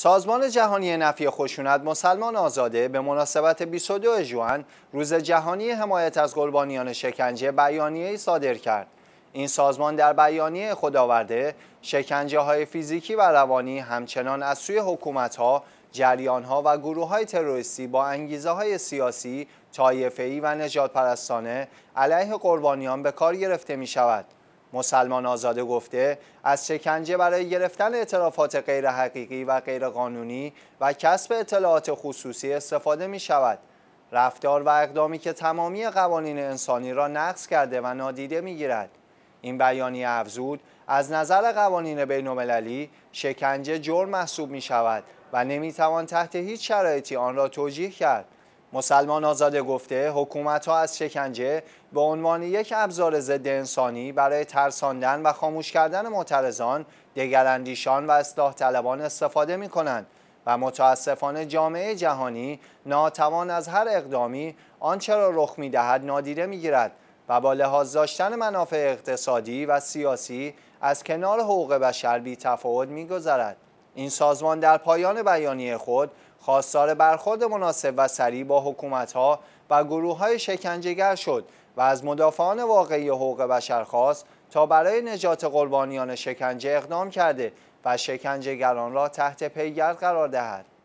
سازمان جهانی نفی خشونت مسلمان آزاده به مناسبت 22 جوان روز جهانی حمایت از قربانیان شکنجه بیانیه‌ای صادر کرد. این سازمان در بیانیه خداورده شکنجه های فیزیکی و روانی همچنان از سوی حکومت ها، جریان ها و گروه های تروریستی با انگیزه های سیاسی، طایفه‌ای و نژادپرستانه پرستانه علیه قربانیان به کار گرفته می شود. مسلمان آزاده گفته از شکنجه برای گرفتن اعترافات غیر حقیقی و غیر قانونی و کسب اطلاعات خصوصی استفاده می شود. رفتار و اقدامی که تمامی قوانین انسانی را نقض کرده و نادیده می گیرد. این بیانیه افزود از نظر قوانین بین المللی شکنجه جرم محسوب می شود و نمی توان تحت هیچ شرایطی آن را توجیه کرد. مسلمان آزاده گفته حکومت ها از شکنجه به عنوان یک ابزار ضد انسانی برای ترساندن و خاموش کردن معترضان، دگراندیشان و اصلاح طلبان استفاده می کنند و متاسفانه جامعه جهانی ناتوان از هر اقدامی آنچه را رخ می دهد نادیده می گیرد و با لحاظ داشتن منافع اقتصادی و سیاسی از کنار حقوق بشر بی تفاوت می این سازمان در پایان بیانیه خود خواستار برخورد مناسب و سریع با حکومتها و گروه های شکنجهگر شد و از مدافعان واقعی حقوق بشر خواست تا برای نجات قربانیان شکنجه اقدام کرده و شکنجهگران را تحت پیگرد قرار دهد.